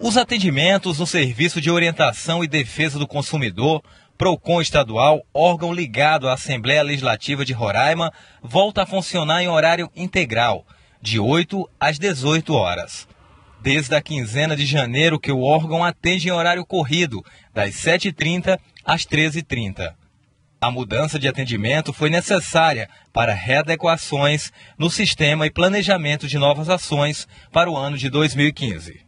Os atendimentos no Serviço de Orientação e Defesa do Consumidor, PROCON estadual, órgão ligado à Assembleia Legislativa de Roraima, volta a funcionar em horário integral, de 8 às 18 horas. Desde a quinzena de janeiro que o órgão atende em horário corrido, das 7h30 às 13h30. A mudança de atendimento foi necessária para readequações no sistema e planejamento de novas ações para o ano de 2015.